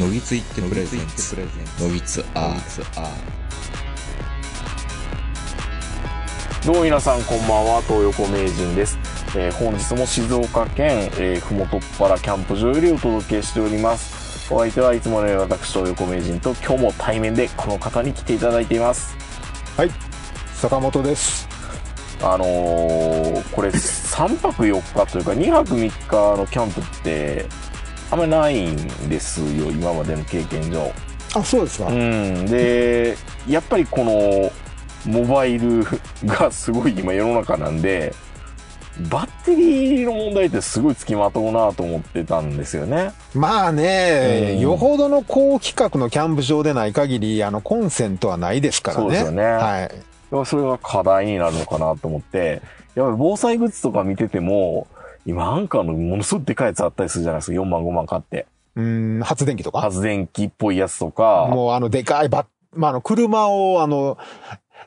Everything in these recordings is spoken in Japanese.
のびついってプレゼンツのびつアーどうも皆さんこんばんは東横名人です、えー、本日も静岡県、えー、ふもとっぱらキャンプ場よりお届けしておりますお相手はいつものよう私東横名人と今日も対面でこの方に来ていただいていますはい坂本ですあのー、これ3泊4日というか2泊3日のキャンプってあんまりないんですよ今までの経験上あそうですか、うん、でやっぱりこのモバイルがすごい今世の中なんでバッテリーの問題ってすごいつきまとうなと思ってたんですよね。まあね、うん、よほどの高規格のキャンプ場でない限り、あの、コンセントはないですからね。そうですよね。はい。それが課題になるのかなと思って、やっぱり防災グッズとか見てても、今、アンカーのものすごくでかいやつあったりするじゃないですか。4万5万買って。うん、発電機とか発電機っぽいやつとか。もうあの、でかいバまあ、あの、車をあの、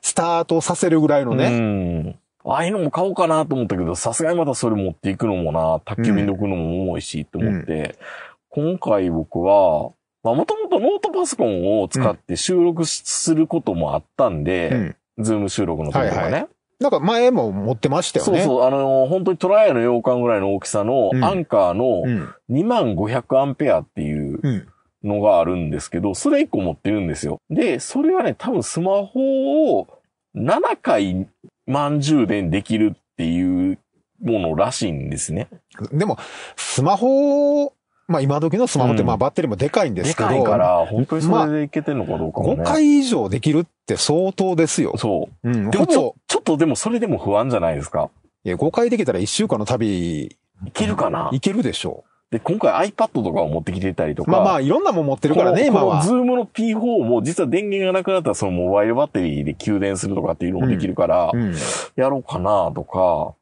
スタートさせるぐらいのね。うん。ああいうのも買おうかなと思ったけど、さすがにまたそれ持っていくのもな、宅急便抜くのも重いし、と思って、うんうん、今回僕は、まあもともとノートパソコンを使って収録することもあったんで、うん、ズーム収録の時とかね、はいはい。なんか前も持ってましたよね。そうそう、あの、本当にトライアの洋館ぐらいの大きさの、アンカーの2500アンペアっていうのがあるんですけど、それ1個持ってるんですよ。で、それはね、多分スマホを7回満充電できるっていうものらしいんですね。でも、スマホまあ今時のスマホってまあバッテリーもでかいんですけど。うん、でかいから、本当にそれでいけてんのかどうかも、ね、まあ、5回以上できるって相当ですよ。そう。うん、でも、っとでもそれでも不安じゃないですか。いや、5回できたら1週間の旅、いけるかないけるでしょう。で、今回 iPad とかを持ってきてたりとか。まあまあ、いろんなもん持ってるからね、今は。この Zoom の P4 も実は電源がなくなったらそのモバイルバッテリーで給電するとかっていうのもできるから、うんうん、やろうかなとか、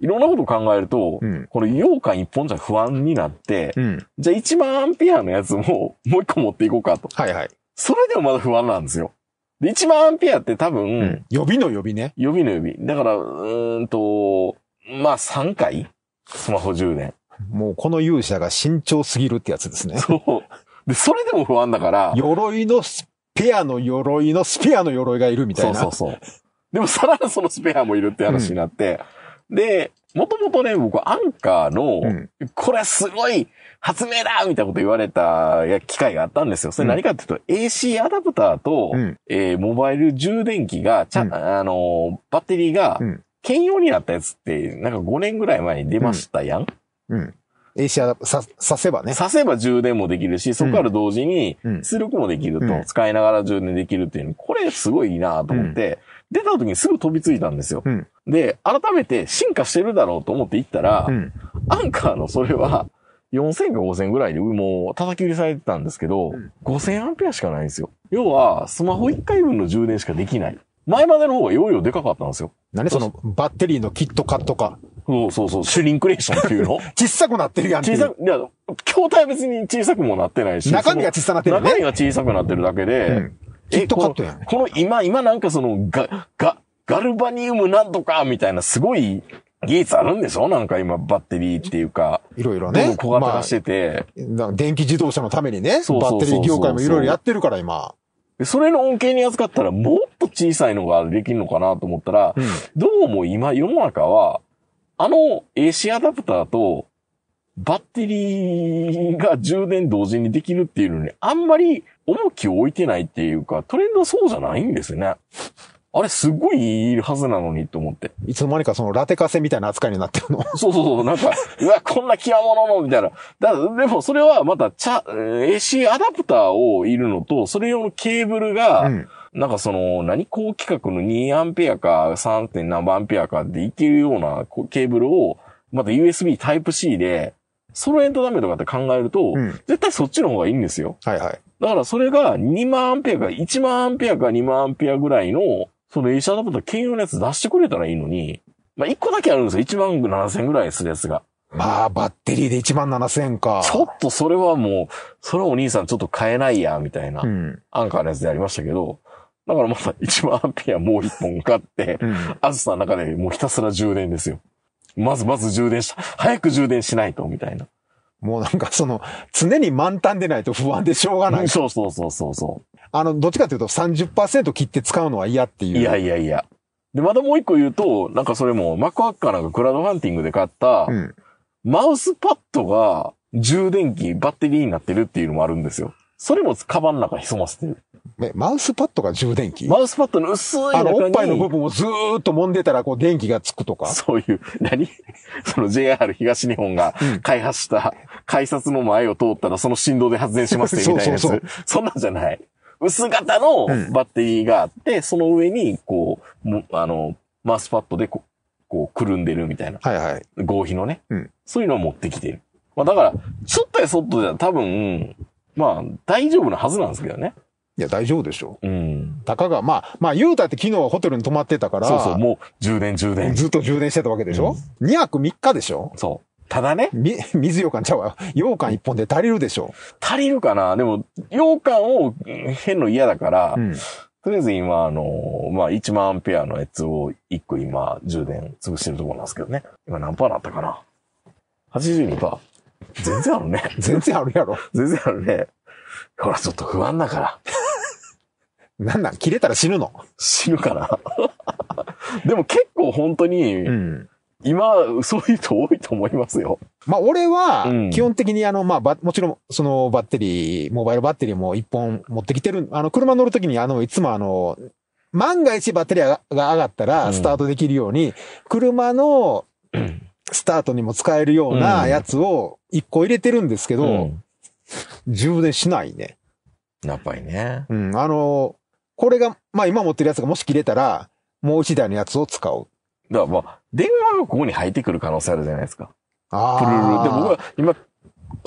いろんなこと考えると、うん、この羊羹一本じゃ不安になって、じゃあ1万アンペアのやつももう一個持っていこうかと。はいはい。それでもまだ不安なんですよ。で、1万アンペアって多分、うん、予備の予備ね。予備の予備。だから、うんと、まあ3回スマホ充電。もうこの勇者が慎重すぎるってやつですね。そう。で、それでも不安だから。鎧のスペアの鎧のスペアの鎧がいるみたいな。そうそうそう。でもさらにそのスペアもいるって話になって。うん、で、もともとね、僕、アンカーの、うん、これすごい発明だみたいなこと言われた機会があったんですよ。それ何かっていうと、うん、AC アダプターと、うん、えー、モバイル充電器が、ちゃ、うん、あの、バッテリーが、兼用になったやつって、なんか5年ぐらい前に出ましたやん。うん AC アダプタさ、させばね。させば充電もできるし、そこから同時に出力もできると、うん、使いながら充電できるっていうの、これすごいなと思って、出た時にすぐ飛びついたんですよ。うん、で、改めて進化してるだろうと思って行ったら、うん、アンカーのそれは4000か5000ぐらいにもう叩き売りされてたんですけど、5000アンペアしかないんですよ。要は、スマホ1回分の充電しかできない。前までの方が容量でかかったんですよ。何そのバッテリーのキットカットか。そうそうそう、シュリンクレーションっていうの 小さくなってるやん小さく、いや、筐体は別に小さくもなってないし。中身が小さくなってる、ね、中身が小さくなってるだけで、うんキットカットやん。この今、今なんかその、が、が、ガルバニウムなんとかみたいなすごい技術あるんでしょなんか今バッテリーっていうか。いろいろね。小型化してて。まあ、電気自動車のためにね。そうそうバッテリー業界もいろいろやってるから今。それの恩恵に預かったらもっと小さいのができるのかなと思ったら、うん、どうも今世の中は、あの AC アダプターとバッテリーが充電同時にできるっていうのに、あんまり重きを置いてないっていうか、トレンドそうじゃないんですよね。あれ、すごいいいはずなのにと思って。いつの間にかそのラテカセみたいな扱いになってるのそうそうそう。なんか、うわ、こんな極物の、みたいな。だでも、それはまた、ちゃ、AC アダプターをいるのと、それ用のケーブルが、うん、なんかその、何高規格の2アンペアか 3. 何アンペアかでいけるようなケーブルを、また USB タイプ C で、そのエントダメとかって考えると、うん、絶対そっちの方がいいんですよ。はいはい。だからそれが2万アンペアか、1万アンペアか2万アンペアぐらいの、その A 社ダブと兼用のやつ出してくれたらいいのに、まあ1個だけあるんですよ。1万7千ぐらいするやつが。まあ、バッテリーで1万7千か。ちょっとそれはもう、それはお兄さんちょっと買えないや、みたいな、うん、アンカーのやつでありましたけど、だからまた1万アンペアもう1本買って、うん、あずさの中でもうひたすら充電ですよ。まずまず充電した。早く充電しないと、みたいな。もうなんかその、常に満タンでないと不安でしょうがない。そうそうそうそうそう。あの、どっちかというと30%切って使うのは嫌っていう。いやいやいや。で、またもう一個言うと、なんかそれも、マクワッカーなんかクラウドファンティングで買った、うん、マウスパッドが充電器、バッテリーになってるっていうのもあるんですよ。それもカバンの中に潜ませてる。マウスパッドが充電器マウスパッドの薄いあの、おっぱいの部分をずーっと揉んでたら、こう、電気がつくとか。そういう、何 その JR 東日本が開発した、改札の前を通ったら、その振動で発電しますみたいなやつ。そうそうそう。そんなんじゃない。薄型のバッテリーがあって、うん、その上に、こう、あの、マウスパッドでこ、こう、くるんでるみたいな。はいはい。合皮のね。うん、そういうのを持ってきてる。まあだから、ちょっとやそっとじゃ多分、まあ大丈夫なはずなんですけどね。いや、大丈夫でしょう。ん。たかが、まあ、まあ、言うたって昨日はホテルに泊まってたから。そうそう、もう充電充電。ずっと充電してたわけでしょ、うん、?2 泊3日でしょそう。ただね。み、水羊羹ちゃうわ。羊羹一本で足りるでしょ足りるかなでも、羊羹を変の嫌だから、うん、とりあえず今、あの、まあ、1万アンペアのやつを1個今、充電潰してるところなんですけどね。今何パーだったかな ?82 パー。全然あるね。全然あるやろ。全然あるね。ほら、ちょっと不安だから。なんなん切れたら死ぬの。死ぬから。でも結構本当にう、ん。今、そういう人多いと思いますよ。まあ、俺は基本的にあの、まあ、ばもちろん、そのバッテリー、モバイルバッテリーも一本持ってきてる。あの、車乗るときに、あの、いつもあの、万が一バッテリーが上がったら、スタートできるように、車の、スタートにも使えるようなやつを一個入れてるんですけど、うん充電しないね。やっぱりね。うん。あの、これが、まあ今持ってるやつがもし切れたら、もう一台のやつを使う。だからまあ、電話がここに入ってくる可能性あるじゃないですか。ああ。プルル。で、僕は今、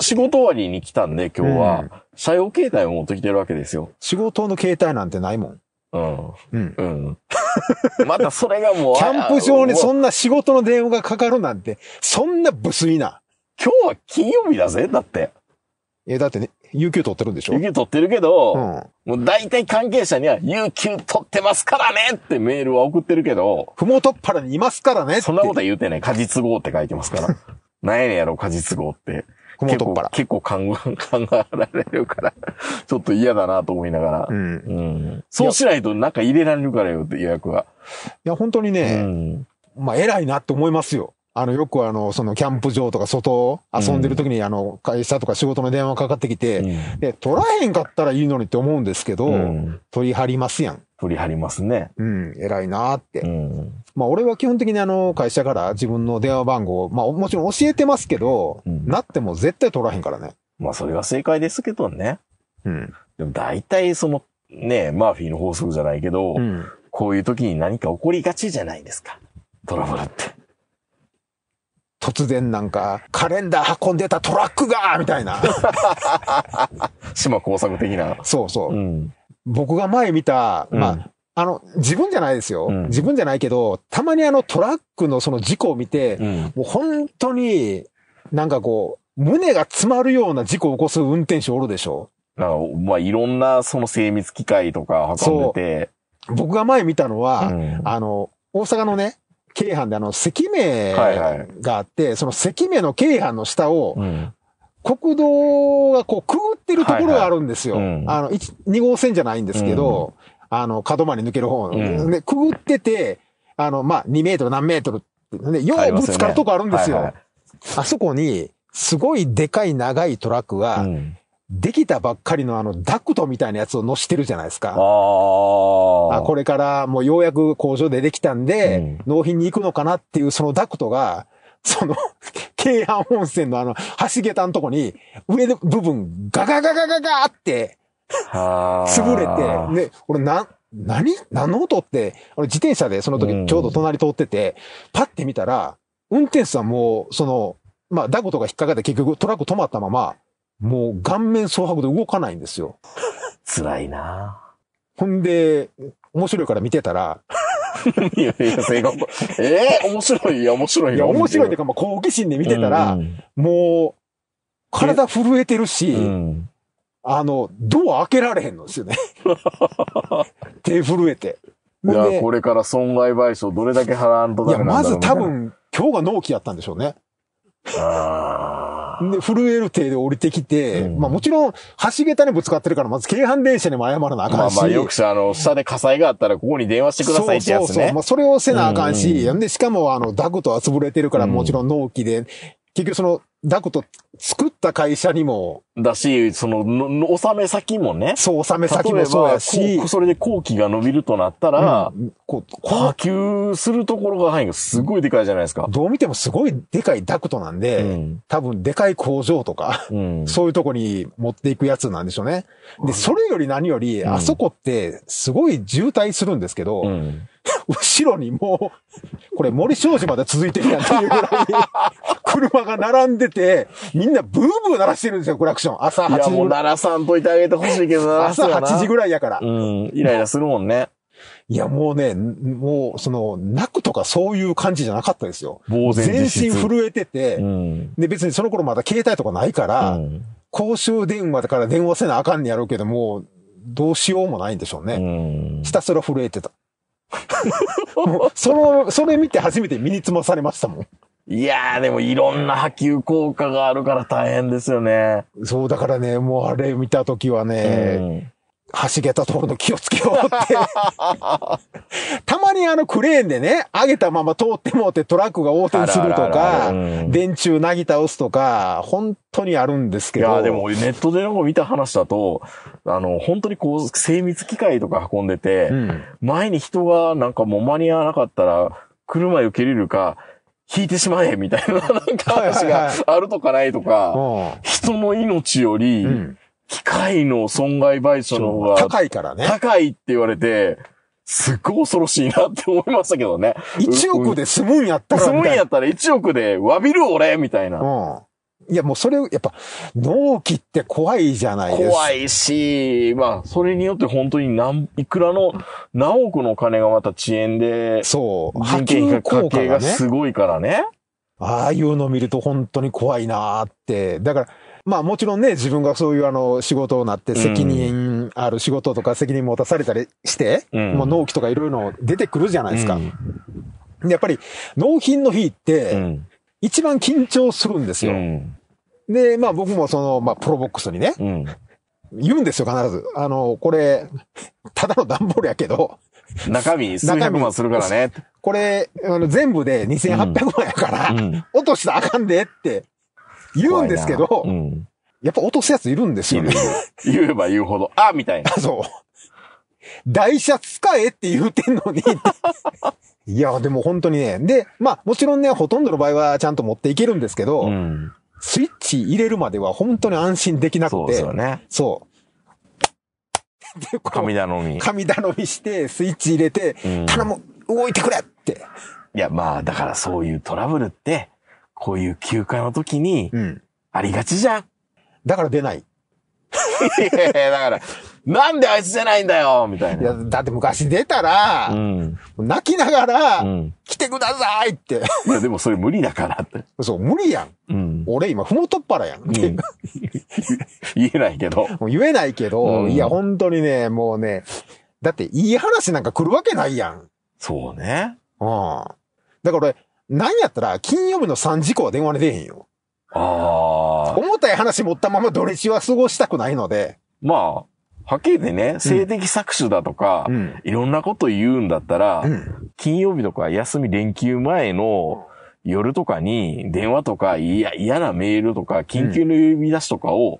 仕事終わりに来たんで、今日は、車社用携帯を持ってきてるわけですよ。仕事の携帯なんてないもん。うん。うん。うん。またそれがもう。キャンプ場にそんな仕事の電話がかかるなんて、そんな無粋な。今日は金曜日だぜ、だって。え、だってね、有給取ってるんでしょ有給取ってるけど、うん、もう大体関係者には、有給取ってますからねってメールは送ってるけど、ふもとっぱらにいますからねそんなことは言うてね、果実号って書いてますから。な んやねやろ、果実号って。ふもとっぱら。結構考えられるからちょっと嫌だなと思いながら。うん。うん、そうしないと中入れられるからよって予約は。いや、本当にね、うん、まあ偉いなって思いますよ。あの、よくあの、そのキャンプ場とか外遊んでる時に、あの、会社とか仕事の電話かかってきて、で、取らへんかったらいいのにって思うんですけど、取り張りますやん。取り張りますね。うん、偉いなーって。うん、まあ、俺は基本的にあの、会社から自分の電話番号、まあ、もちろん教えてますけど、なっても絶対取らへんからね。まあ、それは正解ですけどね。うん。でも大体その、ね、マーフィーの法則じゃないけど、うん、こういう時に何か起こりがちじゃないですか。トラブルって。突然なんか、カレンダー運んでたトラックがみたいな。島工作的な。そうそう。うん、僕が前見た、まあ、うんあの、自分じゃないですよ、うん。自分じゃないけど、たまにあのトラックのその事故を見て、うん、もう本当に、なんかこう、胸が詰まるような事故を起こす運転手おるでしょなんか、まあ、いろんなその精密機械とか運んでて。僕が前見たのは、うん、あの、大阪のね、京阪であの、関名があって、はいはい、その関名の京阪の下を、うん、国道がこう、くぐってるところがあるんですよ。はいはいあの、2号線じゃないんですけど、うん、あの、角まで抜ける方の、で、くぐってて、あの、まあ、2メートル何メートルって、ようぶつかるとこあるんですよ。あ、ねはいはい、そこに、すごいでかい長いトラックが、できたばっかりのあのダクトみたいなやつを乗してるじゃないですか。ああ。これからもうようやく工場でできたんで、納品に行くのかなっていうそのダクトが、その 京阪本線のあの、橋桁のとこに、上の部分、ガガガガガガーって、潰れて、で、俺な、何何の音って、俺自転車でその時ちょうど隣通ってて、パッて見たら、運転手さんも、その、まあ、ダクトが引っかかって結局トラック止まったまま、もう顔面蒼白で動かないんですよ。辛いなほんで、面白いから見てたら、いやいや、性格、ええー、面白い、や、面白い。いや、面白いというか、まあ、好奇心で見てたら、うんもう、体震えてるし、あの、ドア開けられへんのですよね。手震えて。いや、これから損害賠償どれだけ払わんとだろう、ね、いや、まず多分、今日が納期やったんでしょうね。ああ。で、震える手で降りてきて、うん、まあもちろん、橋桁にぶつかってるから、まず京阪電車にも謝らなあかんし。まあまあよくさ、あの、下で火災があったらここに電話してくださいってやつね。そうそうそう。まあそれをせなあかんし、うんで、しかもあの、ダクトは潰れてるから、もちろん納期で、結局その、ダコト作った会社にも。だし、その、の、納め先もね。そう、納め先もそうやし。それで後期が伸びるとなったら、うん、こう、波及するところが範囲がすごいでかいじゃないですか。どう見てもすごいでかいダクトなんで、うん、多分でかい工場とか、うん、そういうとこに持っていくやつなんでしょうね。で、それより何より、あそこってすごい渋滞するんですけど、後ろにもう、これ森商事まで続いてるやんっていうぐらい車が並んでて、みんなブーブー鳴らしてるんですよ、クラクション。朝8時。いや、もう鳴らさんといてあげてほしいけどな。朝8時ぐらいやから。うん、イライラするもんね。いや、もうね、もう、その、泣くとかそういう感じじゃなかったですよ。全身震えてて、うん、で、別にその頃まだ携帯とかないから、うん、公衆電話だから電話せなあかんにやろうけど、もう、どうしようもないんでしょうね。うん、ひたすら震えてた。その、それ見て初めて身につまされましたもん。いやー、でもいろんな波及効果があるから大変ですよね。そう、だからね、もうあれ見たときはね、うん、橋桁通るの気をつけようって たまにあのクレーンでね、上げたまま通ってもってトラックが横転するとか、電柱なぎ倒すとか、本当にあるんですけど。いや、でもネットでの見た話だと、あの、本当にこう、精密機械とか運んでて、うん、前に人がなんかもう間に合わなかったら、車よけれるか、引いてしまえみたいな、なんか話があるとかないとか、人の命より、機械の損害賠償の方が、高いからね。高いって言われて、すっごい恐ろしいなって思いましたけどね。1億で済むんやったら。済むんやったら1億で、わびる俺みたいな。いや、もうそれ、やっぱ、納期って怖いじゃないですか。怖いし、まあ、それによって本当に何、いくらの何億の金がまた遅延で、そう、人件費が家計がすごいからね。ああいうのを見ると本当に怖いなーって。だから、まあもちろんね、自分がそういうあの仕事をなって責任ある仕事とか責任持たされたりして、うん、もう納期とかいろいろ出てくるじゃないですか。うん、やっぱり納品の日って、うん一番緊張するんですよ。うん、で、まあ僕もその、まあプロボックスにね、うん、言うんですよ、必ず。あの、これ、ただの段ボールやけど。中身数百万するからね。これ、あの全部で2800万やから、うん、落としたらあかんでって言うんですけど、うん、やっぱ落とすやついるんですよ、ね。言えば言うほど、あみたいな。そう。台車使えって言うてんのにいや、でも本当にね。で、まあ、もちろんね、ほとんどの場合はちゃんと持っていけるんですけど、うん、スイッチ入れるまでは本当に安心できなくて。そうですよね。そう。神頼み。神頼みして、スイッチ入れて、うん、頼む、動いてくれって。いや、まあ、だからそういうトラブルって、こういう休暇の時に、ありがちじゃん。うん、だから出ない。いやいや、だから、なんであいつじゃないんだよみたいな。いや、だって昔出たら、うん、泣きながら、うん、来てくださいって。いや、でもそれ無理だからって。そう、無理やん。うん、俺今、ふもとっぱらやん。うん、言えないけど。言えないけど、いや、本当にね、もうね、だっていい話なんか来るわけないやん。そうね。うん。だから俺、やったら、金曜日の3時以降は電話で出へんよ。ああ。重たい話持ったまま土日は過ごしたくないので。まあ、はっきりでね、性的搾取だとか、うん、いろんなこと言うんだったら、うん、金曜日とか休み連休前の夜とかに電話とか、いや、嫌なメールとか、緊急の呼び出しとかを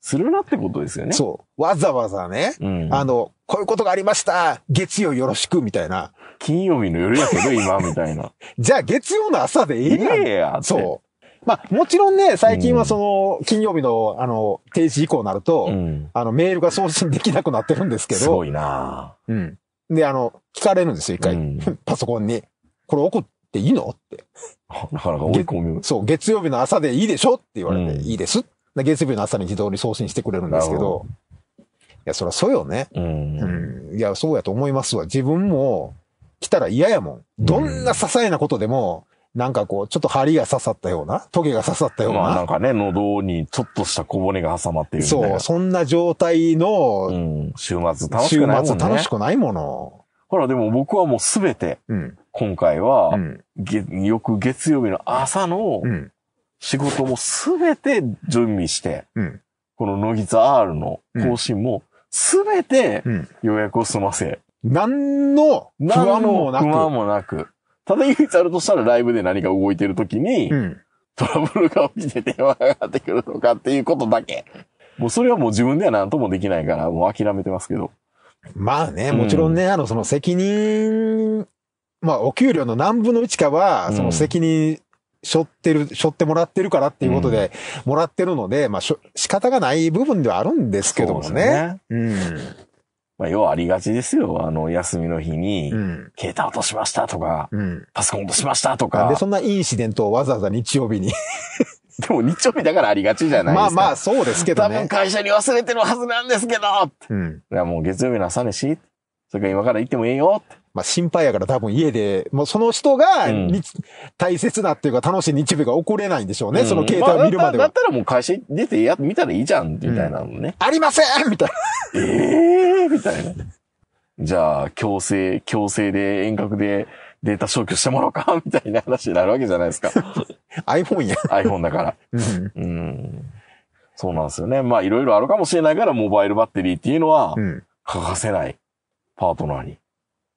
するなってことですよね。そう。わざわざね、うん、あの、こういうことがありました。月曜よろしく、みたいな。金曜日の夜やけど、今、みたいな。じゃあ、月曜の朝でいいやん。えやいや、そう。まあ、もちろんね、最近はその、金曜日の、あの、定時以降になると、うん、あの、メールが送信できなくなってるんですけど。すごいなうん。で、あの、聞かれるんですよ、一回。パソコンに。これ送っていいのって。なかなか込そう、月曜日の朝でいいでしょって言われて、いいです。月曜日の朝に自動に送信してくれるんですけど。いや、そりゃそうよね。うん。いや、そうやと思いますわ。自分も、来たら嫌やもん。どんな些細なことでも、なんかこう、ちょっと針が刺さったような、トゲが刺さったような。まあなんかね、喉にちょっとした小骨が挟まっているそう、そんな状態の、うん、週末楽しくないもね、週末楽しくないもの。ほら、でも僕はもうすべて、うん、今回は、うん、よく月曜日の朝の、仕事もすべて準備して、うん、この乃木座 R の更新も、すべて予約を済ませ。うん、何の不安もなく。不安もなく。ただ唯一あるとしたらライブで何か動いてる時に、うん、トラブルが起きて電話が上がってくるとかっていうことだけ。もうそれはもう自分では何ともできないから、もう諦めてますけど。まあね、もちろんね、うん、あの、その責任、まあお給料の何分の1かは、その責任、背負ってる、背負ってもらってるからっていうことで、もらってるので、まあ仕方がない部分ではあるんですけどもね。そうですねうん。まあ、要はありがちですよ。あの、休みの日に、うん、携帯落としましたとか、うん、パソコン落としましたとか。で、そんなインシデントをわざわざ日曜日にでも日曜日だからありがちじゃないですか。まあまあ、そうですけどね。多分会社に忘れてるはずなんですけど、うん、いやもう月曜日の朝飯それから今から行ってもええよって。まあ心配やから多分家で、もうその人が、うん、大切なっていうか楽しい日々が起これないんでしょうね。うん、その携帯を見るまでは、まあ、だったらもう会社出てや、見たらいいじゃん、みたいなのね、うん、ありませんみたいな。ええー、みたいな。じゃあ、強制、強制で遠隔でデータ消去してもらおうか、みたいな話になるわけじゃないですか。iPhone や。iPhone だから。うん、うん。そうなんですよね。まあいろいろあるかもしれないから、モバイルバッテリーっていうのは、欠かせないパートナーに。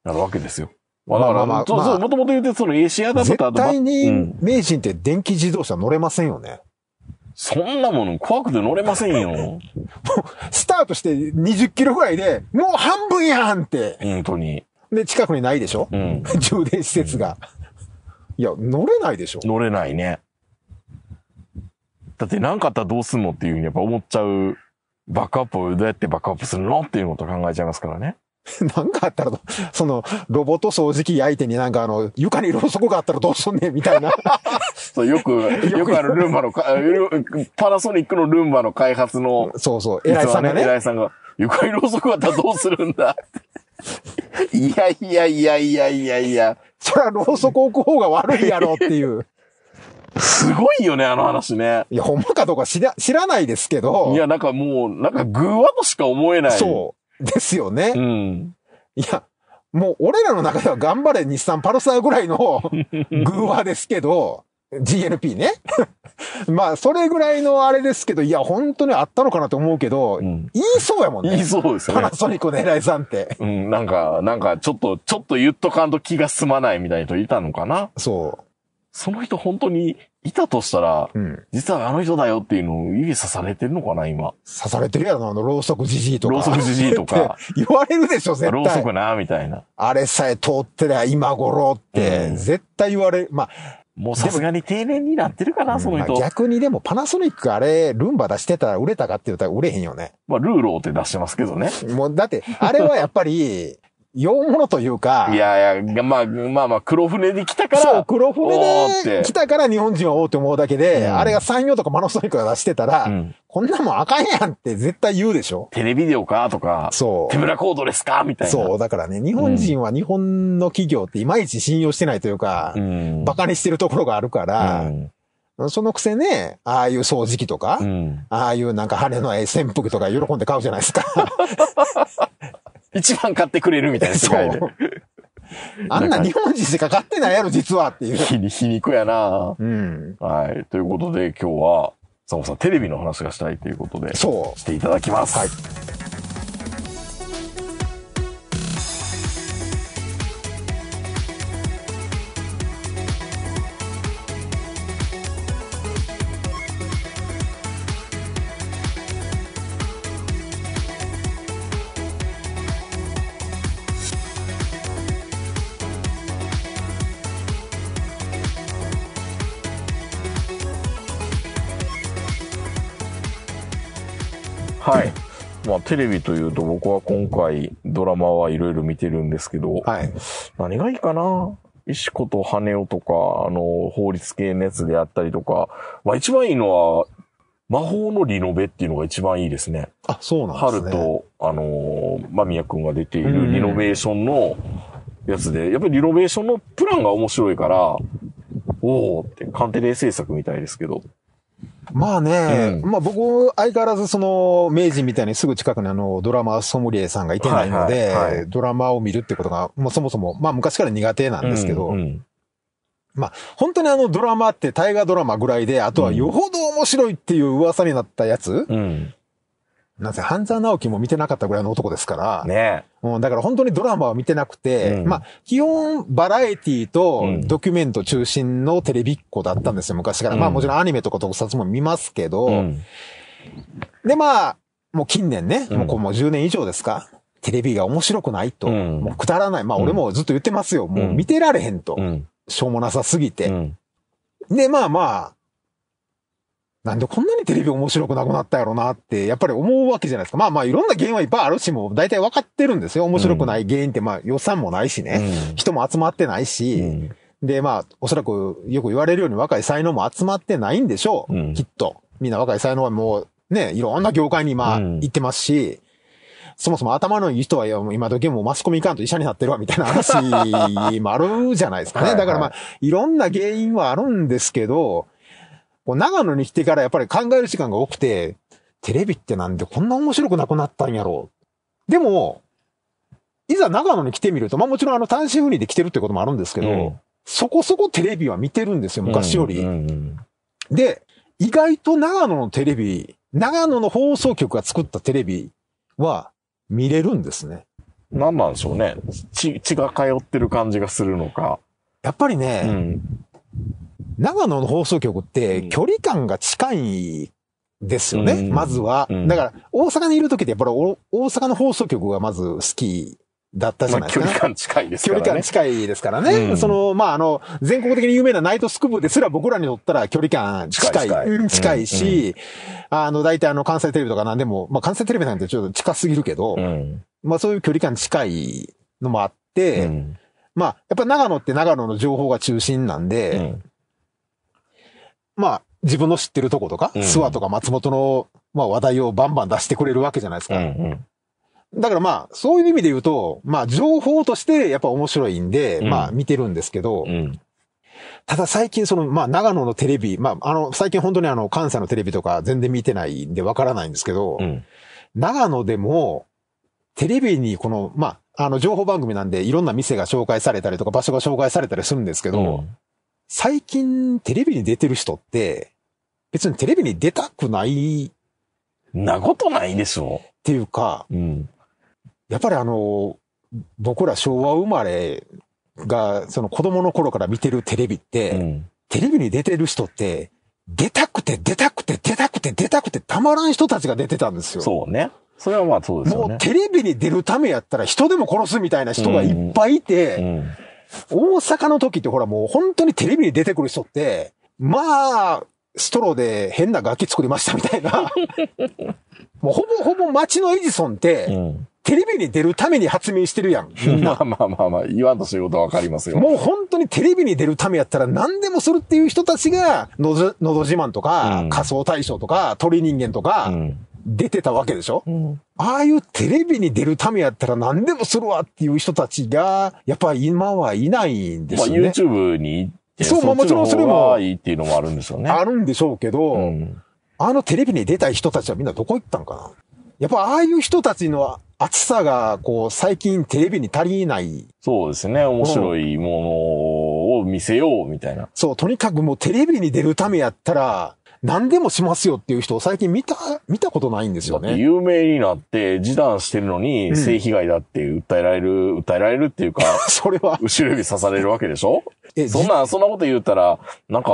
なるわけですよ。まあ、だから、まあそうそう、もともと言って、その AC アダプターと絶対に、名人って電気自動車乗れませんよね。そんなもの怖くて乗れませんよ。スタートして20キロぐらいで、もう半分やんって。本当に。で、近くにないでしょうん。充電施設が。いや、乗れないでしょ乗れないね。だって何かあったらどうすんのっていうふうにやっぱ思っちゃう。バックアップをどうやってバックアップするのっていうことを考えちゃいますからね。なんかあったら、その、ロボット掃除機相手になんかあの、床にろうそくがあったらどうすんねんみたいな。そう、よく、よくあるルンバの、パナソニックのルンバの開発の、そうそう、偉いさんがね。偉いさんが、床にろうそくがあったらどうするんだ。いやいやいやいやいやいや。そりゃろうそく置く方が悪いやろっていう。すごいよね、あの話ね。いや、ほんまかどうか知ら、知らないですけど。いや、なんかもう、なんか偶話としか思えない。そですよね。うん、いや、もう俺らの中では頑張れ日産パルサーぐらいの 偶話ですけど、g l p ね。まあ、それぐらいのあれですけど、いや、本当にあったのかなと思うけど、うん、言いそうやもんね。言いそうですよね。パナソニックの偉いさんって。うん、なんか、なんか、ちょっと、ちょっと言っとかんと気が済まないみたいな人いたのかな。そう。その人本当にいたとしたら、うん、実はあの人だよっていうのを指さされてるのかな、今。刺されてるやろな、あの、ろうそくじじいとか。ろうそくじじいとか。言われるでしょ、絶対。ろうそくな、みたいな。あれさえ通ってりゃ今頃って、うん、絶対言われる。まあ、もうさすがに定年になってるかな、その人、まあ。逆にでもパナソニックあれ、ルンバ出してたら売れたかって言ったら売れへんよね。まあ、ルーローって出してますけどね。もう、だって、あれはやっぱり、洋物というか。いやいや、まあまあまあ、黒船で来たから。そう、黒船で来たから日本人はおうって思うだけで、あれが産業とかマノソニックが出してたら、うん、こんなもんあかんやんって絶対言うでしょ。テレビデオかとか、そう。手ぶらコードレスかみたいな。そう、だからね、日本人は日本の企業っていまいち信用してないというか、うん、バカにしてるところがあるから、そのくせね、ああいう掃除機とか、うん、ああいうなんか羽のえ扇風機とか喜んで買うじゃないですか。一番買ってくれるみたいな世界で。あんな日本人しか買ってないやろ、実はっていう。皮肉やなうん。はい。ということで今日は、サボさんテレビの話がしたいということで、そう。していただきます。はい。テレビというと僕は今回ドラマはいろいろ見てるんですけど、はい、何がいいかな石子と羽男とか、あの、法律系のやつであったりとか、まあ一番いいのは、魔法のリノベっていうのが一番いいですね。あ、そうなんですね。春と、あの、間宮くんが出ているリノベーションのやつで、やっぱりリノベーションのプランが面白いから、おおって、カンテレ制作みたいですけど、まあね、うん、まあ僕、相変わらずその、名人みたいにすぐ近くにあの、ドラマソムリエさんがいてないので、ドラマを見るってことが、まうそもそも、まあ昔から苦手なんですけど、まあ、本当にあのドラマって大河ドラマぐらいで、あとはよほど面白いっていう噂になったやつ、なんせ、半沢直樹も見てなかったぐらいの男ですから、ねうん、だから本当にドラマは見てなくて、うん、まあ、基本バラエティとドキュメント中心のテレビっ子だったんですよ、昔から。まあもちろんアニメとか特撮も見ますけど、でまあ、もう近年ね、もうこうもう10年以上ですか、テレビが面白くないと、もうくだらない。まあ俺もずっと言ってますよ、もう見てられへんと、しょうもなさすぎて。で、まあまあ、なんでこんなにテレビ面白くなくなったやろなって、やっぱり思うわけじゃないですか。まあまあいろんな原因はいっぱいあるし、もう大体分かってるんですよ。面白くない原因って、まあ予算もないしね。うん、人も集まってないし、うん、でまあおそらくよく言われるように若い才能も集まってないんでしょう。うん、きっと。みんな若い才能はもうね、いろんな業界に今行ってますし、そもそも頭のいい人は今時もマスコミいかんと医者になってるわみたいな話もあるじゃないですかね。だからまあいろんな原因はあるんですけど、こう長野に来てからやっぱり考える時間が多くて、テレビってなんでこんな面白くなくなったんやろう。でも、いざ長野に来てみると、まあもちろんあの単身赴任で来てるってこともあるんですけど、うん、そこそこテレビは見てるんですよ、昔より。で、意外と長野のテレビ、長野の放送局が作ったテレビは見れるんですね。何なんでしょうね。血、血が通ってる感じがするのか。やっぱりね、うん、長野の放送局って距離感が近いですよね、うん、まずは。だから、大阪にいる時ってやっぱり大阪の放送局がまず好きだったじゃないですか、距離感近いですからね。距離感近いですからね。うん、その、まあ、あの、全国的に有名なナイトスクープですら僕らにとったら距離感近い、近い近いし、うん、あの、大体あの、関西テレビとか何でも、まあ、関西テレビなんてちょっと近すぎるけど、うん、まあ、そういう距離感近いのもあって、まあ、やっぱ長野って長野の情報が中心なんで、まあ、自分の知ってるとことか、うん、諏訪とか松本の、まあ、話題をバンバン出してくれるわけじゃないですか。うんうん、だからまあ、そういう意味で言うと、まあ、情報としてやっぱ面白いんで、うん、まあ、見てるんですけど、うん、ただ最近その、まあ、長野のテレビ、まあ、あの、最近本当にあの、関西のテレビとか全然見てないんでわからないんですけど、長野でも、テレビにこの、まあ、あの、情報番組なんで、いろんな店が紹介されたりとか、場所が紹介されたりするんですけど、う最近テレビに出てる人って、別にテレビに出たくない。なことないですよ。っていうか、うん、やっぱりあの、僕ら昭和生まれが、その子供の頃から見てるテレビって、うん、テレビに出てる人って、出たくて出たくて出たくて出たくてたまらん人たちが出てたんですよ。そうね。それはまあそうですね。もうテレビに出るためやったら人でも殺すみたいな人がいっぱいいて、うんうん大阪の時ってほらもう本当にテレビに出てくる人って、まあ、ストローで変な楽器作りましたみたいな。もうほぼほぼ街のエジソンって、うん、テレビに出るために発明してるやん。まあまあまあまあ、言わんとすることはわかりますよ。もう本当にテレビに出るためやったら何でもするっていう人たちが、のど、のど自慢とか、うん、仮想大賞とか、鳥人間とか、うん出てたわけでしょ、うん、ああいうテレビに出るためやったら何でもするわっていう人たちが、やっぱ今はいないんですよね。まあ、YouTube にそう、まあもちろんそれも。いいっていうのもあるんですよね。あるんでしょうけど、うん、あのテレビに出たい人たちはみんなどこ行ったんかなやっぱああいう人たちの熱さが、こう、最近テレビに足りない。そうですね。面白いものを見せようみたいな。そう、とにかくもうテレビに出るためやったら、何でもしますよっていう人を最近見た、見たことないんですよね。有名になって示談してるのに、性被害だって訴えられる、うん、訴えられるっていうか、それは。後ろ指刺されるわけでしょえ、そんな、そんなこと言ったら、なんか、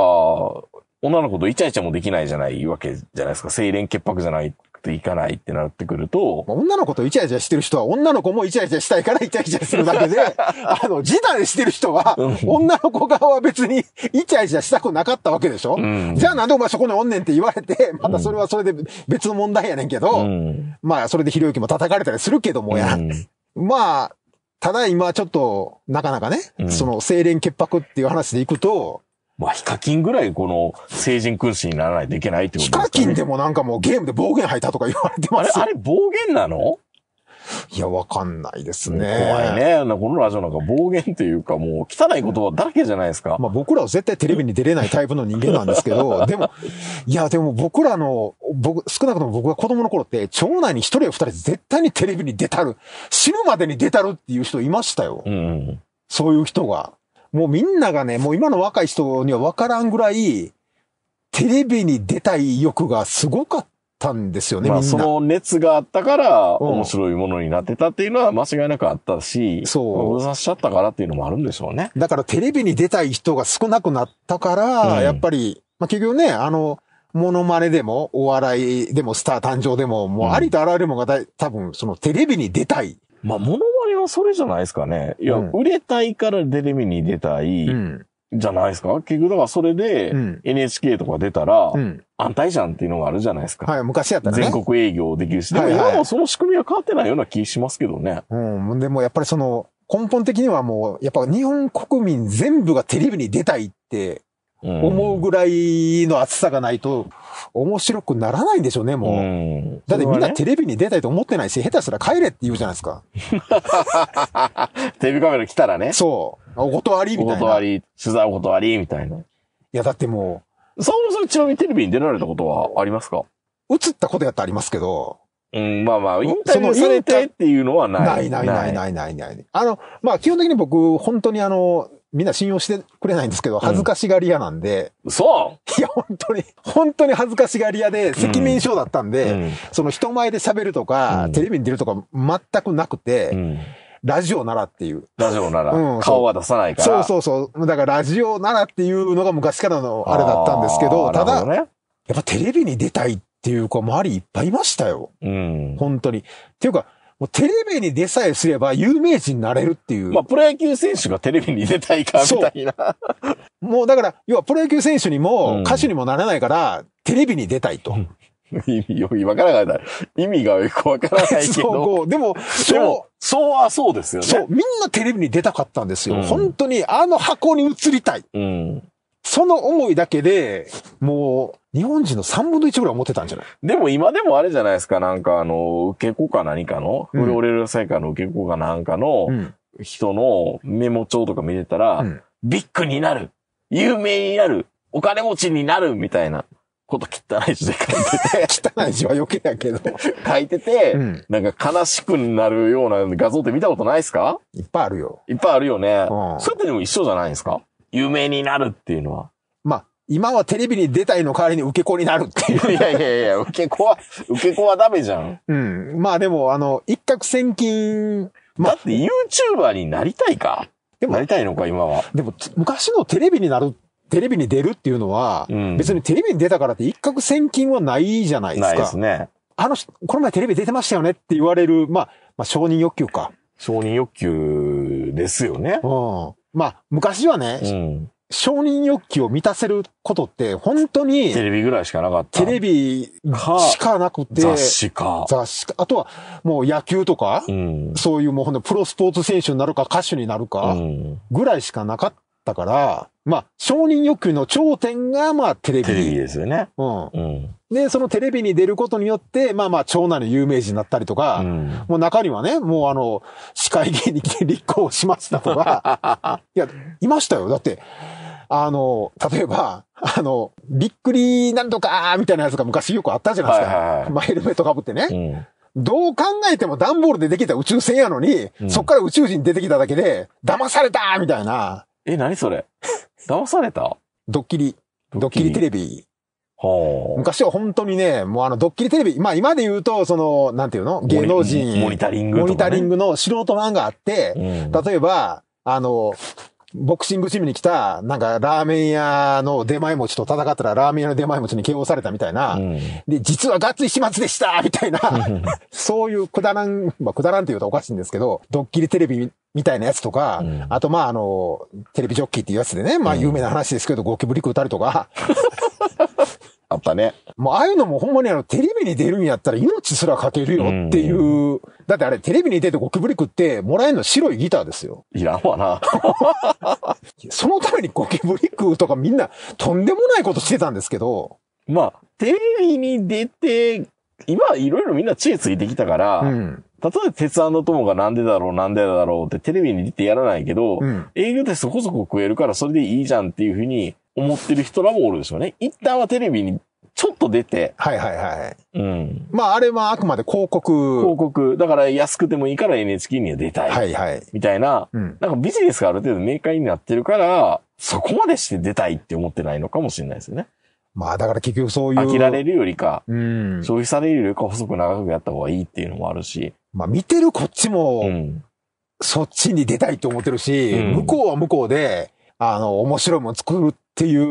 女の子とイチャイチャもできないじゃないわけじゃないですか。清廉潔白じゃないといかないってなってくると。女の子とイチャイチャしてる人は、女の子もイチャイチャしたいからイチャイチャするだけで、あの、自体してる人は、女の子側は別にイチャイチャしたくなかったわけでしょ、うん、じゃあなんでお前そこにおんねんって言われて、またそれはそれで別の問題やねんけど、うん、まあ、それでひろゆきも叩かれたりするけどもや。うん、まあ、ただ今ちょっと、なかなかね、その、清廉潔白っていう話でいくと、まあ、ヒカキンぐらいこの、成人君子にならないといけないってことですか、ね、ヒカキンでもなんかもうゲームで暴言吐いたとか言われてますあれ、あれ暴言なのいや、わかんないですね。怖いね。このラジオなんか暴言というか、もう汚い言葉だらけじゃないですか。まあ僕らは絶対テレビに出れないタイプの人間なんですけど、でも、いや、でも僕らの、僕、少なくとも僕が子供の頃って、町内に一人や二人絶対にテレビに出たる。死ぬまでに出たるっていう人いましたよ。うん、そういう人が。もうみんながね、もう今の若い人には分からんぐらい、テレビに出たい欲がすごかったんですよね、まあ、その熱があったから、面白いものになってたっていうのは間違いなくあったし、そう。う無沙しちゃったからっていうのもあるんでしょうね。だからテレビに出たい人が少なくなったから、うん、やっぱり、まあ結局ね、あの、モノマネでも、お笑いでも、スター誕生でも、もうありとあらゆるものが、うん、多分、そのテレビに出たい。まあ、モノはそれじゃないですかね。いや、うん売れたいからテレビに出たい、じゃないですか。結局、だからそれで NHK とか出たら、安泰じゃんっていうのがあるじゃないですか。はい、昔やったね。全国営業できるし。でも今もその仕組みは変わってないような気しますけどね。うん。でもやっぱりその、根本的にはもう、やっぱ日本国民全部がテレビに出たいって思うぐらいの暑さがないと、面白くならないんでしょうね、もう。うん、だってみんなテレビに出たいと思ってないし、下手すら帰れって言うじゃないですか。テレビカメラ来たらね。そう。お断りみたいな。お断り、取材お断りみたいな。いや、だってもう。そもそもちなみにテレビに出られたことはありますか映ったことやってありますけど。うん、まあまあ、インタされてっていうのはない。ないないないないないない。あの、まあ基本的に僕、本当にあの、みんな信用してくれないんですけど、恥ずかしがり屋なんで。そうん、いや、本当に、本当に恥ずかしがり屋で、責任症だったんで、うん、その人前で喋るとか、うん、テレビに出るとか全くなくて、うんラジオならっていう。ラジオなら。うん、顔は出さないから。そうそうそう。だからラジオならっていうのが昔からのあれだったんですけど、ただ、ね、やっぱテレビに出たいっていう子周りいっぱいいましたよ。うん。本当に。っていうか、もうテレビに出さえすれば有名人になれるっていう。まあ、プロ野球選手がテレビに出たいか、みたいな。もうだから、要はプロ野球選手にも歌手にもならないから、うん、テレビに出たいと。意味よ、わからない。意味がよくわからないけど。でも、でも、そうはそうですよね。そう、みんなテレビに出たかったんですよ。うん、本当に、あの箱に映りたい。うんその思いだけで、もう、日本人の3分の1ぐらい思ってたんじゃないでも今でもあれじゃないですか、なんかあの、受け子か何かの、うん、フローレルサイの受け子かなんかの、人のメモ帳とか見てたら、うん、ビッグになる有名になるお金持ちになるみたいなこと汚い字で書いてて 汚い字は余計やけど 書いてて、うん、なんか悲しくなるような画像って見たことないですかいっぱいあるよ。いっぱいあるよね。うん、それってでも一緒じゃないですか有名になるっていうのは。まあ、今はテレビに出たいの代わりに受け子になるっていう。いやいやいや、受け子は、受け子はダメじゃん。うん。まあでも、あの、一攫千金、まあ、だって YouTuber になりたいかでも、なりたいのか、今は。でも、昔のテレビになる、テレビに出るっていうのは、うん、別にテレビに出たからって一攫千金はないじゃないですか。ないですね。あの、この前テレビ出てましたよねって言われる、まあ、まあ、承認欲求か。承認欲求ですよね。うん。まあ、昔はね、うん承認欲求を満たせることって、本当に。テレビぐらいしかなかった。テレビしかなくて。雑誌か。雑誌か。あとは、もう野球とか、うん、そういうもうほんプロスポーツ選手になるか、歌手になるか、ぐらいしかなかっったから、まあ、承認欲求の頂点が、まあ、テレビ。テレビですよね。うん。うん、で、そのテレビに出ることによって、まあまあ、長男の有名人になったりとか、うん、もう中にはね、もうあの、司会議来て立候補しましたとか、いや、いましたよ。だって、あの、例えば、あの、びっくりなんとか、みたいなやつが昔よくあったじゃないですか。はいはいはい、まあ、ヘルメットかぶってね。うんどう考えても段ボールでできた宇宙船やのに、うん、そっから宇宙人出てきただけで、騙されたみたいな、え、何それ騙されたドッキリ。ドッキリテレビ。はあ、昔は本当にね、もうあの、ドッキリテレビ、まあ今で言うと、その、なんていうの芸能人モ。モニタリング、ね、モニタリングの素人漫画あって、うん、例えば、あの、ボクシングチームに来た、なんかラーメン屋の出前持ちと戦ったらラーメン屋の出前持ちに KO されたみたいな、うん、で、実はガッツイ始末でしたみたいな、そういうくだらん、まあくだらんって言うとおかしいんですけど、ドッキリテレビみたいなやつとか、うん、あとまああの、テレビジョッキーっていうやつでね、まあ有名な話ですけど、ゴキブリ食うたりとか、あったね。もうああいうのもほんまにあの、テレビに出るんやったら命すらかけるよっていう。うだってあれ、テレビに出てゴキブリ食ってもらえるの白いギターですよ。いらんわな。そのためにゴキブリ食うとかみんなとんでもないことしてたんですけど。まあ、テレビに出て、今いろいろみんな知恵ついてきたから、うん、例えば鉄腕の友がなんでだろうなんでだろうってテレビに出てやらないけど、うん、営業でそこそこ食えるからそれでいいじゃんっていうふうに思ってる人らもおるでしょうね。一旦はテレビにちょっと出て。はいはいはい。うん。まああれはあくまで広告。広告。だから安くてもいいから NHK には出たい。はいはい。みたいな。うん、なんかビジネスがある程度明快になってるから、そこまでして出たいって思ってないのかもしれないですよね。まあだから結局そういう。飽きられるよりか、うん、消費されるよりか細く長くやった方がいいっていうのもあるし。まあ見てるこっちも、うん、そっちに出たいと思ってるし、うん、向こうは向こうで、あの、面白いもの作るっていう、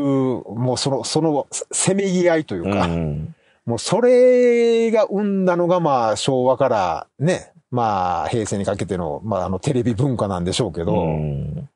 もうその、その、せめぎ合いというか、うん、もうそれが生んだのが、まあ、昭和からね、まあ、平成にかけての、まあ、あの、テレビ文化なんでしょうけど、うん、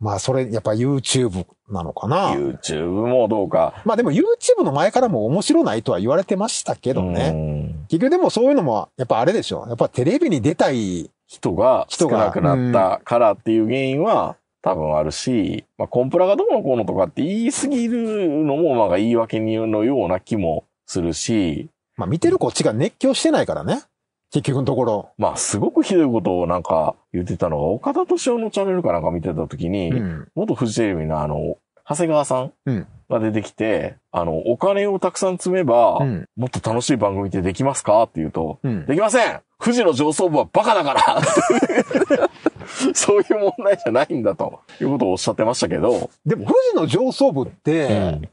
まあ、それ、やっぱ YouTube なのかな。YouTube もどうか。まあ、でも YouTube の前からも面白ないとは言われてましたけどね。うん、結局でもそういうのも、やっぱあれでしょ。やっぱテレビに出たい人が少なくなったからっていう原因は、多分あるし、まあ、コンプラがどうのこうのとかって言い過ぎるのも、まあ、言い訳のような気もするし。まあ、見てるこっちが熱狂してないからね。結局のところ。まあ、すごくひどいことをなんか言ってたのが、岡田敏夫のチャンネルかなんか見てた時に、うん、元フジテレビのあの、長谷川さんが出てきて、うん、あの、お金をたくさん積めば、うん、もっと楽しい番組ってできますかって言うと、できません富士の上層部はバカだから そういう問題じゃないんだと、いうことをおっしゃってましたけど。でも、富士の上層部って、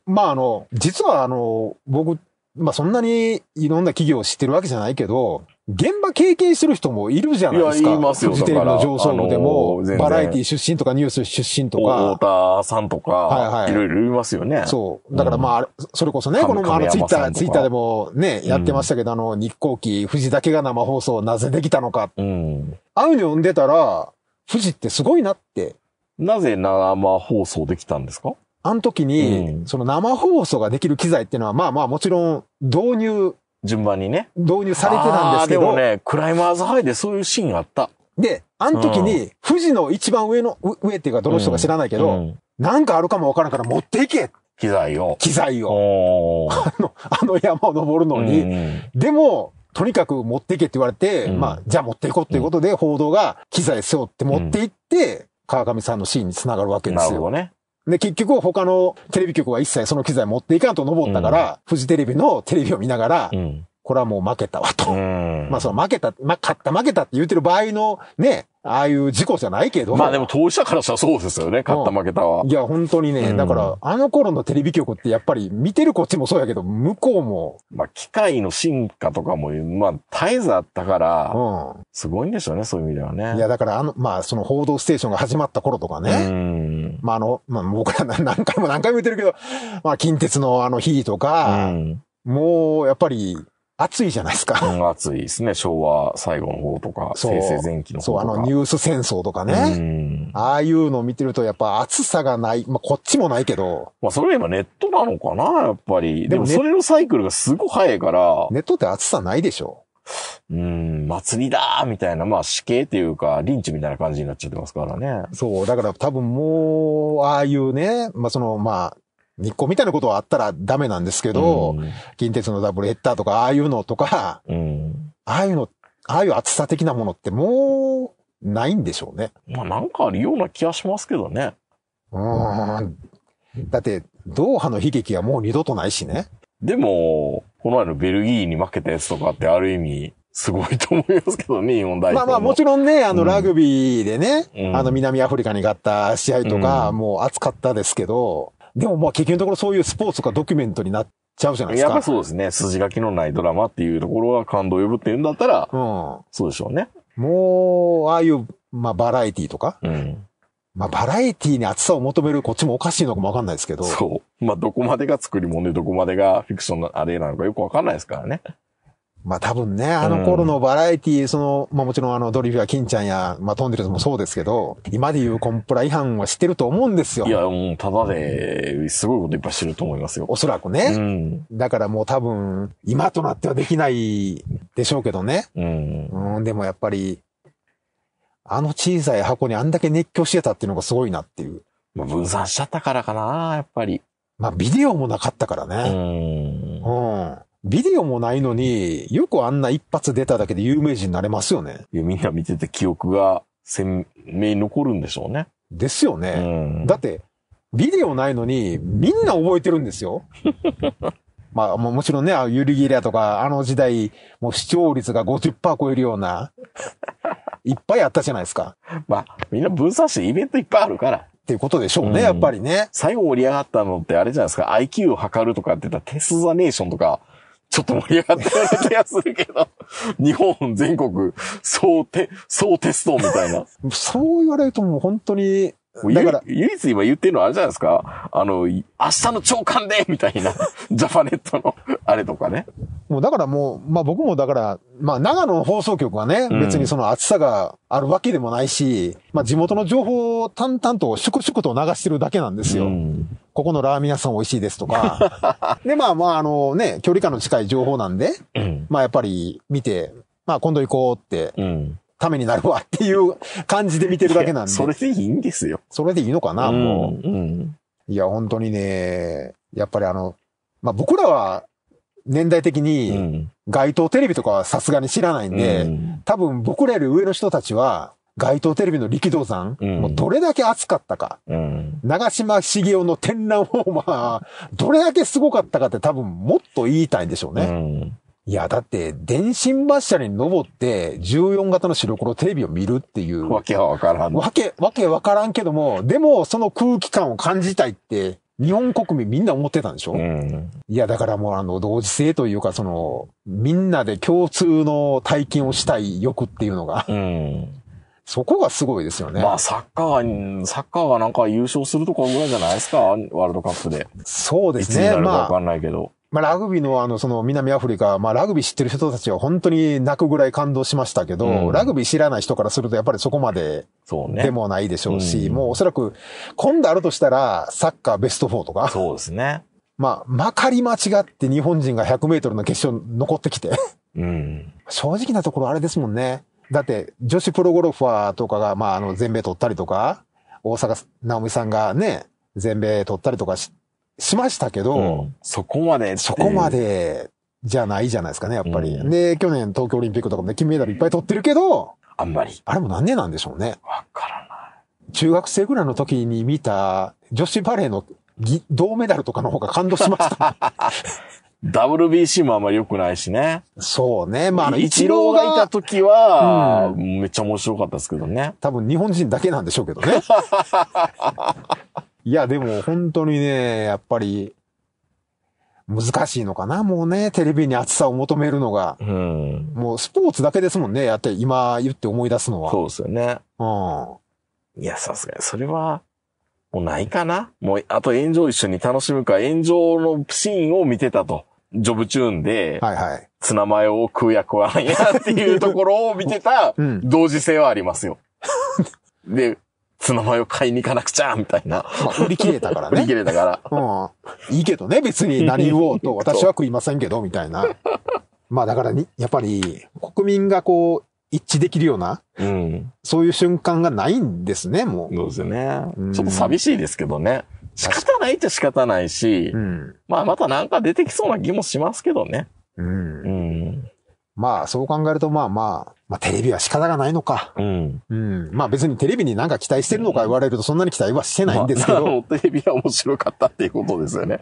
うん、まあ、あの、実はあの、僕、まあ、そんなにいろんな企業を知ってるわけじゃないけど、現場経験する人もいるじゃないですか。いや、いますよ。フジテレビの上層部でも、バラエティ出身とかニュース出身とか。太田さんとか、はいはい。いろいろいますよね。そう。だからまあ、それこそね、このあのツイッター、ツイッターでもね、やってましたけど、あの、日光機、富士だけが生放送なぜできたのか。うん。あうに呼んでたら、富士ってすごいなって。なぜ生放送できたんですかあの時に、その生放送ができる機材っていうのは、まあまあもちろん導入順番にね。導入されてたんですけど。でもね、クライマーズハイでそういうシーンあった。で、あの時に、富士の一番上の、上っていうかどの人か知らないけど、うん、なんかあるかもわからんから持っていけ機材を。機材を。あの、あの山を登るのに。うんでも、とにかく持っていけって言われて、うん、まあ、じゃあ持っていこうっていうことで、報道が機材背負って持っていって、うん、川上さんのシーンにつながるわけですよ。なるほどね。で、結局他のテレビ局は一切その機材持っていかんと登ったから、うん、フジテレビのテレビを見ながら、うん、これはもう負けたわと。まあその負けた、まあ勝った負けたって言ってる場合のね、ああいう事故じゃないけど。まあでも当事者からしたらそうですよね。勝った負けたは。いや、本当にね、うん、だから、あの頃のテレビ局ってやっぱり見てるこっちもそうやけど、向こうも。まあ機械の進化とかも、まあ絶えずあったから、うん、すごいんでしょうね、そういう意味ではね。いや、だからあの、まあその報道ステーションが始まった頃とかね。うん、まああの、まあ僕ら何回も何回も言ってるけど、まあ近鉄のあの日とか、うん、もうやっぱり、暑いじゃないですか。暑いですね。昭和最後の方とか、平成前期の方とか。そう、あのニュース戦争とかね。うん、ああいうのを見てると、やっぱ暑さがない。まあ、こっちもないけど。まあ、それは今ネットなのかな、やっぱり。でも、それのサイクルがすごい早いから。ネットって暑さないでしょ。うん、祭りだみたいな、まあ死刑っていうか、リンチみたいな感じになっちゃってますからね。そう、だから多分もう、ああいうね、まあその、まあ、日光みたいなことはあったらダメなんですけど、うん、近鉄のダブルヘッダーとか、ああいうのとか、うん、ああいうの、ああいう厚さ的なものってもう、ないんでしょうね。まあなんかあるような気がしますけどね。うん。だって、ドーハの悲劇はもう二度とないしね。でも、この前のベルギーに負けたやつとかってある意味、すごいと思いますけどね、日本代表。まあまあもちろんね、あのラグビーでね、うん、あの南アフリカに勝った試合とか、もう熱かったですけど、でもまあ結局のところそういうスポーツとかドキュメントになっちゃうじゃないですか。やっぱそうですね。筋書きのないドラマっていうところは感動を呼ぶっていうんだったら、うん、そうでしょうね。もう、ああいう、まあバラエティとか、うん、まあ、バラエティに厚さを求めるこっちもおかしいのかもわかんないですけど。そう。まあ、どこまでが作り物で、どこまでがフィクションのあれなのかよくわかんないですからね。まあ多分ね、あの頃のバラエティ、その、まあもちろんあのドリフや金ちゃんや、まあトンデルズもそうですけど、今で言うコンプラ違反はしてると思うんですよ。いや、もうただで、すごいこといっぱいしてると思いますよ。おそらくね。うん、だからもう多分、今となってはできないでしょうけどね。うん、うん、でもやっぱり、あの小さい箱にあんだけ熱狂してたっていうのがすごいなっていう。まあ、分散しちゃったからかな、やっぱり。まあビデオもなかったからね。うん。うんビデオもないのに、よくあんな一発出ただけで有名人になれますよね。いや、みんな見てて記憶が鮮明に残るんでしょうね。ですよね。だって、ビデオないのに、みんな覚えてるんですよ。まあ、もちろんね、ユリギリアとか、あの時代、もう視聴率が50%超えるような、いっぱいあったじゃないですか。まあ、みんな分散してイベントいっぱいあるから。っていうことでしょうね、うん、やっぱりね。最後盛り上がったのってあれじゃないですか、IQ を測るとかって言ったらテスザネーションとか、ちょっと盛り上がってる気がするけど、日本全国、総テ、総テストみたいな。そう言われるともう本当に、だから、唯一今言ってるのはあれじゃないですかあの、明日の朝刊で みたいな、ジャパネットのあれとかね。もうだからもう、まあ僕もだから、まあ長野放送局はね、うん、別にその暑さがあるわけでもないし、まあ地元の情報を淡々とシシュクュクと流してるだけなんですよ。うん、ここのラーメン屋さん美味しいですとか。で、まあまああのね、距離感の近い情報なんで、うん、まあやっぱり見て、まあ今度行こうって、うんためになるわっていう感じで見てるだけなんで。それでいいんですよ。それでいいのかな、うん、もう、うん。いや、本当にね、やっぱりあの、まあ、僕らは年代的に街頭テレビとかはさすがに知らないんで、うん、多分僕らより上の人たちは、街頭テレビの力道山、うん、もうどれだけ熱かったか、うん、長島茂雄の展覧ーマー、どれだけすごかったかって多分もっと言いたいんでしょうね。うん、いや、だって、電信柱に登って、14型の白黒テレビを見るっていう。わけはわからん。わけ、わけわからんけども、でも、その空気感を感じたいって、日本国民みんな思ってたんでしょ、うん、いや、だからもうあの、同時性というか、その、みんなで共通の体験をしたい欲っていうのが、うん、そこがすごいですよね。まあ、サッカー、サッカーがなんか優勝するとこぐらいじゃないですか、ワールドカップで。そうですね。いつになるかわかんないけど。まあまあ、ラグビーのあの、その南アフリカ、まあ、ラグビー知ってる人たちは本当に泣くぐらい感動しましたけど、うん、ラグビー知らない人からするとやっぱりそこまででもないでしょうし、うねうん、もうおそらく今度あるとしたらサッカーベスト4とか。そうですね。まあ、まかり間違って日本人が100メートルの決勝残ってきてうん。正直なところあれですもんね。だって女子プロゴルファーとかが、まあ、あの、全米取ったりとか、大阪直美さんがね、全米取ったりとかして、しましたけど、そこまで。そこまでじゃないじゃないですかね、やっぱり。うん、で、去年東京オリンピックとかもね、金メダルいっぱい取ってるけど、あんまり。あれも何年なんでしょうね。わからない。中学生ぐらいの時に見た女子バレーの銅メダルとかの方が感動しました。WBC もあんまり良くないしね。そうね。まあ、あの、一郎がいた時は、うん、めっちゃ面白かったですけどね。多分日本人だけなんでしょうけどね。いや、でも本当にね、やっぱり、難しいのかな、もうね、テレビに熱さを求めるのが。うん。もうスポーツだけですもんね、やって、今言って思い出すのは。そうですよね。うん。いや、さすがに、それは、もうないかなもう、あと炎上一緒に楽しむか、炎上のシーンを見てたと。ジョブチューンで、はいはい。ツナマヨを食う役はんやっていうところを見てた、同時性はありますよ。で、ツナマヨ買いに行かなくちゃみたいな。売り切れたからね。売り切れたから。うん。いいけどね、別に何言おうと、私は食いませんけど、みたいな。まあだからに、やっぱり、国民がこう、一致できるような、うん、そういう瞬間がないんですね、もう。そうですよね。うん、ちょっと寂しいですけどね。仕方ないっちゃ仕方ないし、うん、まあまたなんか出てきそうな気もしますけどね。うん。うんまあ、そう考えると、まあまあ、まあ、テレビは仕方がないのか。うん。うん。まあ別にテレビになんか期待してるのか言われると、そんなに期待はしてないんですけど。まあ、テレビは面白かったっていうことですよね。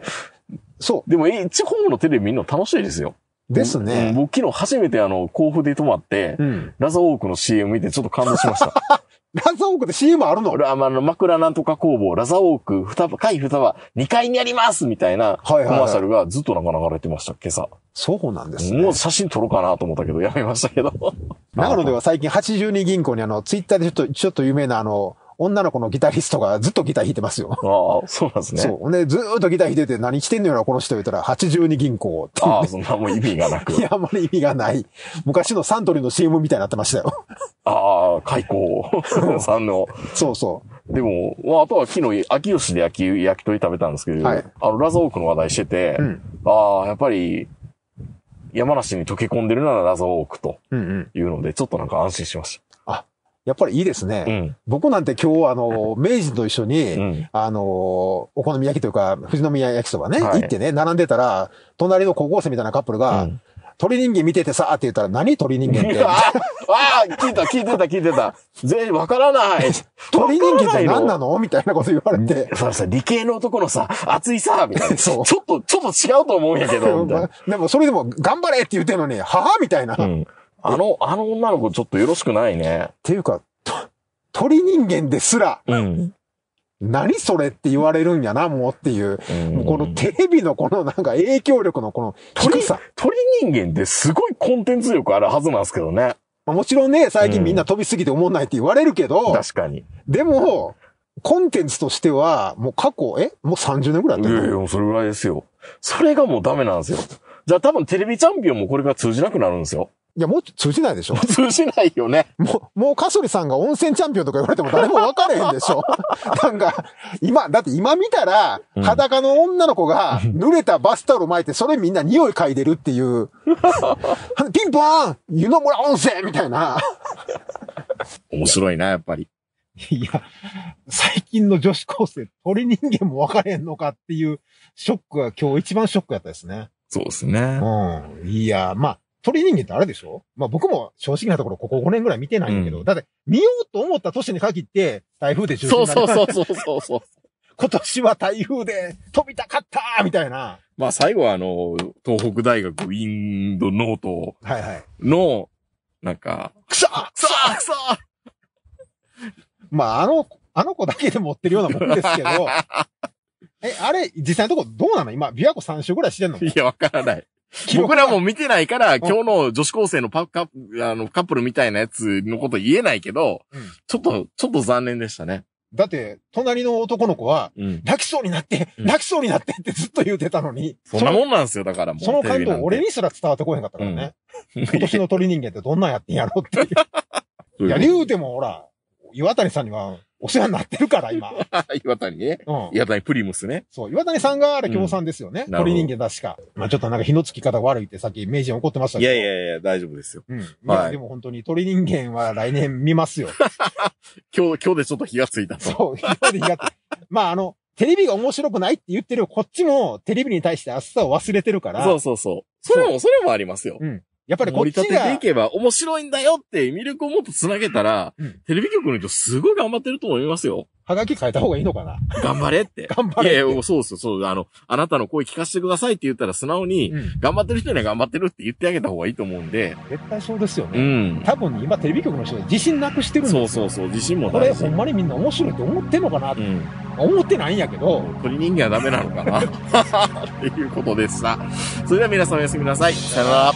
そう。でも、地方のテレビ見るの楽しいですよ。ですね。僕昨日初めてあの、甲府で泊まって、うん、ラザオークの CM 見てちょっと感動しました。ラザオークって CM あるのあの、枕なんとか工房、ラザオーク、二葉、会二葉、2階にありますみたいなコマーシャルがずっとなんか流れてました、今朝。そうなんですね。もう写真撮ろうかなと思ったけど、やめましたけど。長野では最近82銀行にあの、ツイッターでちょっと、ちょっと有名なあの、女の子のギタリストがずっとギター弾いてますよ。ああ、そうなんですね。そう。ね、ずっとギター弾いてて何してんのよな、この人言ったら、82銀行って、ね。ああ、そんなもん意味がなく。いや、あんまり意味がない。昔のサントリーの CM みたいになってましたよ。ああ、開口さんの。そうそう。でも、まあ、あとは昨日、秋吉で焼き、焼き鳥食べたんですけど、はい、あの、ラザオークの話題してて、うん、ああ、やっぱり、山梨に溶け込んでるならラザオークというので、うんうん、ちょっとなんか安心しました。やっぱりいいですね。うん、僕なんて今日、あの、明治と一緒に、うん、あの、お好み焼きというか、富士宮焼きそばね、はい、行ってね、並んでたら、隣の高校生みたいなカップルが、うん、鳥人間見ててさって言ったら、何鳥人間って。ああ、聞いた、聞いてた、聞いてた。全員わからない。鳥人間って何なのみたいなこと言われて。そさ、理系の男のさ、熱いさ、みたいな。そう。ちょっと、ちょっと違うと思うんやけど、みたいな。でも、それでも、頑張れって言ってるのに、母みたいな。うんあの、あの女の子ちょっとよろしくないね。っていうか、と鳥人間ですら、うん。何それって言われるんやな、もうっていう。うんうこのテレビのこのなんか影響力のこの低さ。鳥人間ってすごいコンテンツ力あるはずなんですけどね。もちろんね、最近みんな飛びすぎて思んないって言われるけど。うん、確かに。でも、コンテンツとしては、もう過去、えもう30年ぐらいいやいや、もうそれぐらいですよ。それがもうダメなんですよ。じゃあ多分テレビチャンピオンもこれから通じなくなるんですよ。いや、もう通じないでしょ。通じないよね。もう、もうカソリさんが温泉チャンピオンとか言われても誰も分かれへんでしょ。なんか、今、だって今見たら、裸の女の子が濡れたバスタオル巻いて、それみんな匂い嗅いでるっていう。ピンポーン湯の村温泉みたいな。面白いな、やっぱり。いや、最近の女子高生、鳥人間も分かれへんのかっていうショックが今日一番ショックやったですね。そうですね。うん。いや、まあ、鳥人間ってあれでしょまあ僕も正直なところここ5年ぐらい見てないんだけど、うん、だって見ようと思った年に限って台風で中止になそうそうそうそうそう。今年は台風で飛びたかったみたいな。まあ最後はあの、東北大学ウィンドノートの、はいはい、なんか、くそくそくそまああの、あの子だけで持ってるようなもんですけど、え、あれ、実際のとこどうなの今、琵琶湖3週ぐらいしてんのいや、わからない。僕らも見てないから、今日の女子高生のパカあのカップルみたいなやつのこと言えないけど、うん、ちょっと、ちょっと残念でしたね。だって、隣の男の子は、うん、泣きそうになって、うん、泣きそうになってってずっと言うてたのに。そんなもんなんですよ、だからもう。その感動、俺にすら伝わってこへんかったからね。今年の鳥人間ってどんなんやってんやろっていう。いや、言うてもほら、岩谷さんには、お世話になってるから、今。岩谷ね。うん。岩谷プリムスね。そう。岩谷さんがあれ共産ですよね。うん、鳥人間確か。まあちょっとなんか火のつき方悪いってさっき名人怒ってましたけど。いやいやいや、大丈夫ですよ。うん。まあ、はい、でも本当に鳥人間は来年見ますよ。今日、今日でちょっと火がついたそう。今日で火がついた。まああの、テレビが面白くないって言ってるこっちもテレビに対して熱さを忘れてるから。そうそうそう。それも、それもありますよ。うん。やっぱりこっちが。盛り立てていけば面白いんだよって魅力をもっと繋げたら、うん、テレビ局の人すごい頑張ってると思いますよ。はがき変えた方がいいのかな頑張れって。頑張れって。いや、そうそう。あの、あなたの声聞かせてくださいって言ったら素直に、うん、頑張ってる人には頑張ってるって言ってあげた方がいいと思うんで。絶対そうですよね。うん。多分今テレビ局の人自信なくしてるんですよ。そうそうそう、自信もない。これほんまにみんな面白いと思ってんのかなって。うん思ってないんやけど。鳥人間はダメなのかな っていうことでした。それでは皆さんおやすみなさい。さよなら。